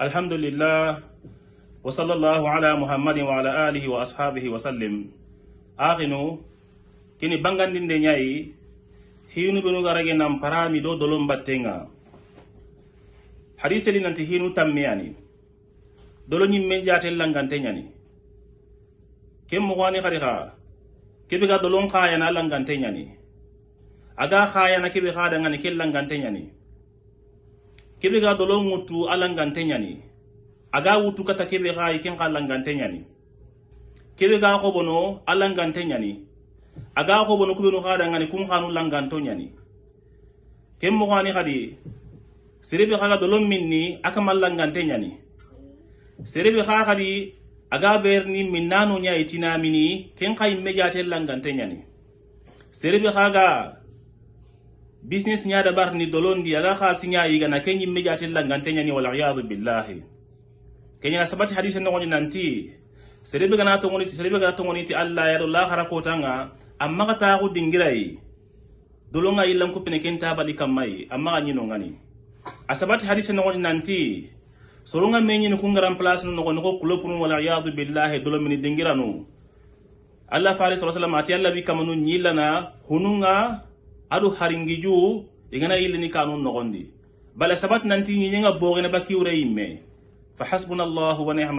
Alhamdulillah wa sallallahu ala muhammadin wa ala alihi wa ashabihi wa sallim akhinu kini bangandinde ñayi hinu benu garage nam parami do dolon battenga hadiseli nanti hinu tammiyani dolo ñimmen jatel langante ñani ken mogwani hari ha kebe ga dolon kayana langante ñani aga kayana kebe hadangani ken langante ñani kebe ga dolo mutu alangante nyani aga wutu kata kebe ga ken ga alangante nyani kebe ga xobono a alangante nyani a ga xobono kubenu ga da ngani kun hanu langanto nyani ken moxoani xadi gadi serebe ga dolo minni kama mallangante nyani serebe ga gadi aga berni minnanu nya itina mini ken kai meja te langante nyani serebe ga business ñaada barni dolondi ala xaal si ñaayiga na ke ñimme jaatillangante ñani waliyadu billahi keñana sabati hadise nogoñi nanti serebe gana togoniti serebe gana togoniti allah yaɗo lahara kotanga amma ga taxu dingirayi dolonga yillankupene ken tabali kammayi amma ga ñinongani a sabati hadise nogoñi nanti soronga meñini kungaran place no nogoni ko kulopunu waliyadu billahi dolomini dingiranu allah fari sa sallam ati allah wi kamanu ñillana hununga adu haringiju igana ilini kanu nogondi bala sabat nanti nyinyanga bogene bakiure imme فحسبنا الله ونعم